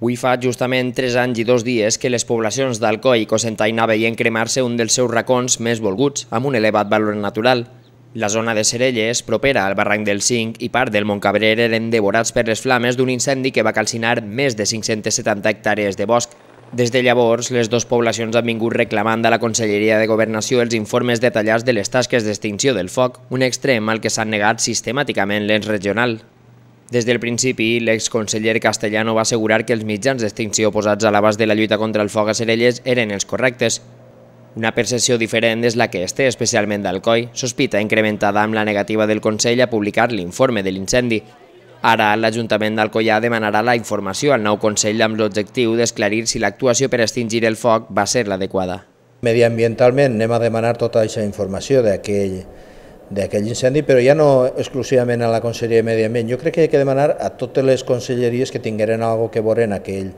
Avui fa justament 3 anys i 2 dies que les poblacions d'Alcoi i Cosentaina veien cremar-se un dels seus racons més volguts, amb un elevat valor natural. La zona de Serelles, propera al barranc del Cinc i part del Montcabrer eren devorats per les flames d'un incendi que va calcinar més de 570 hectàrees de bosc. Des de llavors, les dues poblacions han vingut reclamant a la Conselleria de Governació els informes detallats de les tasques d'extinció del foc, un extrem al que s'han negat sistemàticament l'ens regional. Des del principi, l'exconseller Castellano va assegurar que els mitjans d'extinció posats a l'abast de la lluita contra el foc a Serelles eren els correctes. Una percepció diferent és la que este, especialment d'Alcoi, sospita incrementada amb la negativa del Consell a publicar l'informe de l'incendi. Ara, l'Ajuntament d'Alcoià demanarà la informació al nou Consell amb l'objectiu d'esclarir si l'actuació per extingir el foc va ser l'adequada. Mediambientalment anem a demanar tota aquesta informació d'aquell d'aquell incendi, però ja no exclusivament a la Conselleria de Medi Ambient. Jo crec que hi ha que demanar a totes les conselleries que tingueren alguna que veure en aquell,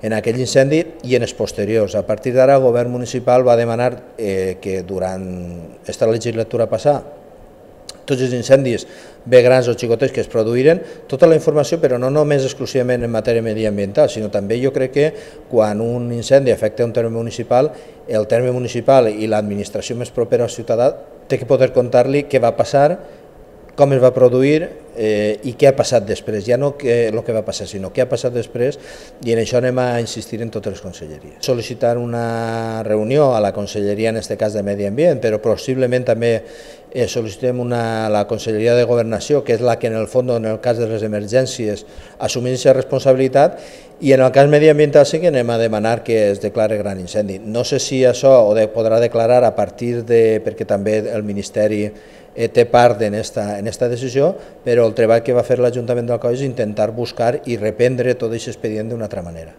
en aquell incendi i en els posteriors. A partir d'ara el govern municipal va demanar eh, que durant aquesta legislatura passada tots els incendis, bé grans o xicotets, que es produïren, tota la informació, però no només exclusivament en matèria mediambiental, sinó també jo crec que quan un incendi afecta un terme municipal, el terme municipal i l'administració més propera al ciutadà té que poder contar-li què va passar, com es va produir, eh, i què ha passat després, ja no que, el que va passar, sinó què ha passat després, i en això anem a insistir en totes les conselleries. Sol·licitar una reunió a la conselleria, en aquest cas de Medi Ambient, però possiblement també eh, sol·licitem una, a la Conselleria de Governació, que és la que en el fons, en el cas de les emergències, assumeix la responsabilitat, i en el cas mediambiental sí que anem a demanar que es declare gran incendi. No sé si això ho de, podrà declarar a partir de... perquè també el Ministeri eh, té part en esta, en esta decisió, però però el treball que va fer l'Ajuntament d'Alcoi és intentar buscar i reprendre tot aquest expedient d'una altra manera.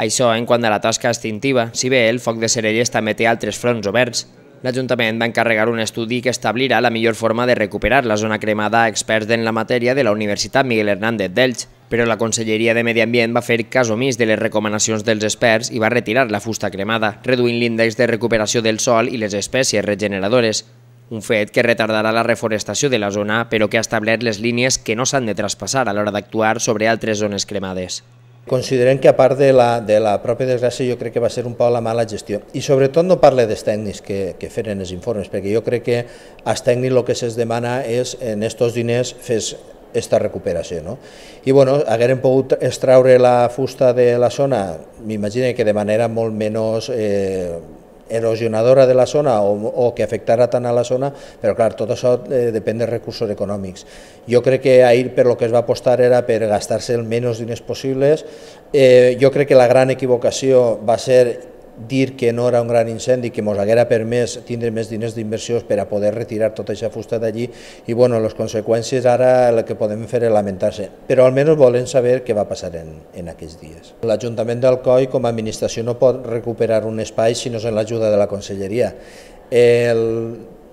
Això en quant a la tasca extintiva, si bé el foc de Serelles també té altres fronts oberts. L'Ajuntament va encarregar un estudi que establirà la millor forma de recuperar la zona cremada a experts en la matèria de la Universitat Miguel Hernández d'Elx, però la Conselleria de Medi Ambient va fer cas omís de les recomanacions dels experts i va retirar la fusta cremada, reduint l'índex de recuperació del sol i les espècies regeneradores un fet que retardarà la reforestació de la zona, però que ha establert les línies que no s'han de traspassar a l'hora d'actuar sobre altres zones cremades. Considerem que a part de la, de la pròpia desgràcia jo crec que va ser un poc la mala gestió i sobretot no parle dels tècnics que, que feren els informes perquè jo crec que als tècnics el que se'ls demana és en estos diners fes esta recuperació. No? I bueno, hagueren pogut extraure la fusta de la zona, m'imagino que de manera molt menys eh, erosionadora de la zona o, o que afectara tant a la zona, però clar, tot això eh, depèn de recursos econòmics. Jo crec que ahir per lo que es va apostar era per gastar-se el menys diners possibles. Eh, jo crec que la gran equivocació va ser dir que no era un gran incendi, que ens haguera permès tindre més diners d'inversió per a poder retirar tota aquesta fusta d'allí i bueno, les conseqüències ara el que podem fer és lamentar-se, però almenys volen saber què va passar en, en aquests dies. L'Ajuntament d'Alcoi com a administració no pot recuperar un espai si no és en l'ajuda de la Conselleria. El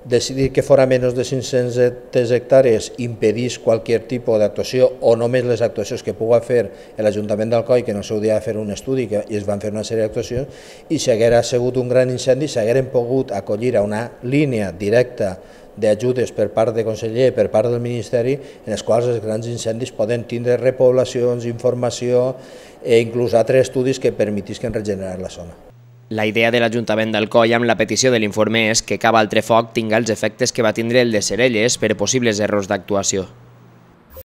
decidir que fora menys de 500 hectàrees impedís qualsevol tipus d'actuació o només les actuacions que pugui fer l'Ajuntament d'Alcoi, que no s'hauria de fer un estudi que, i es van fer una sèrie d'actuacions, i si haguera sigut un gran incendi s'hagueren pogut acollir a una línia directa d'ajudes per part de conseller, per part del Ministeri, en els quals els grans incendis poden tindre repoblacions, informació e inclús altres estudis que permetisquen regenerar la zona. La idea de l'Ajuntament d'Alcoi amb la petició de l'informe és que cap altre foc tinga els efectes que va tindre el de Serelles per possibles errors d'actuació.